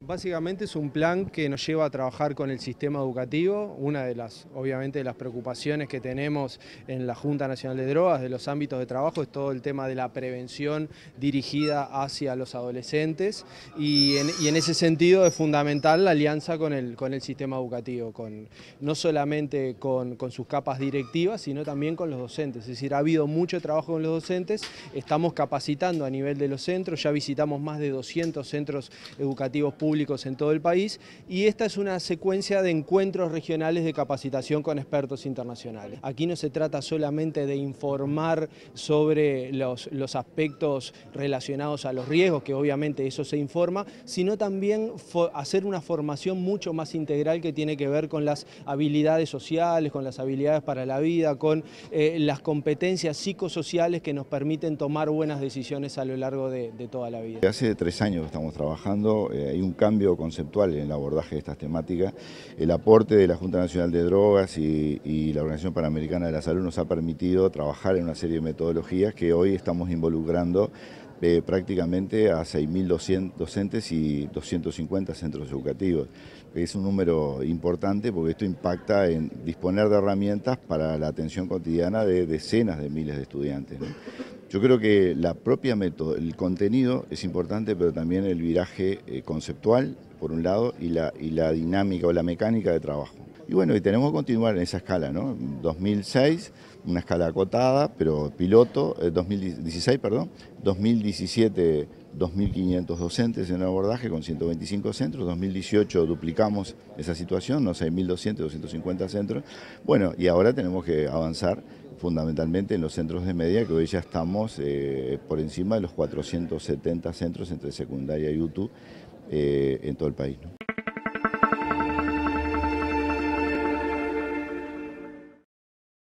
Básicamente es un plan que nos lleva a trabajar con el sistema educativo, una de las, obviamente, de las preocupaciones que tenemos en la Junta Nacional de Drogas, de los ámbitos de trabajo, es todo el tema de la prevención dirigida hacia los adolescentes y en, ese sentido es fundamental la alianza con el, con el sistema educativo, con, no solamente con, con sus capas directivas, sino también con los docentes, es decir, ha habido mucho trabajo con los docentes, estamos capacitando a nivel de los centros, ya visitamos más de 200 centros educativos públicos en todo el país y esta es una secuencia de encuentros regionales de capacitación con expertos internacionales. Aquí no se trata solamente de informar sobre los, los aspectos relacionados a los riesgos, que obviamente eso se informa, sino también hacer una formación mucho más integral que tiene que ver con las habilidades sociales, con las habilidades para la vida, con eh, las competencias psicosociales que nos permiten tomar buenas decisiones a lo largo de, toda la vida. Hace tres años estamos trabajando, eh, hay un cambio conceptual en el abordaje de estas temáticas. El aporte de la Junta Nacional de Drogas y, la Organización Panamericana de la Salud nos ha permitido trabajar en una serie de metodologías que hoy estamos involucrando eh, prácticamente a 6.200 docentes y 250 centros educativos. Es un número importante porque esto impacta en disponer de herramientas para la atención cotidiana de decenas de miles de estudiantes. Yo creo que la propia método, el contenido es importante, pero también el viraje eh, conceptual, por un lado, y la, la dinámica o la mecánica de trabajo. Y bueno, y tenemos que continuar en esa escala, ¿no? 2006, una escala acotada, pero piloto, 2016, eh, perdón, 2017 2.500 docentes en abordaje con 125 centros, 2018 duplicamos esa situación, no 6.200, 250 centros. Bueno, y ahora tenemos que avanzar fundamentalmente en los centros de media, que hoy ya estamos eh, por encima de los 470 centros entre secundaria y UTU eh, en todo el país.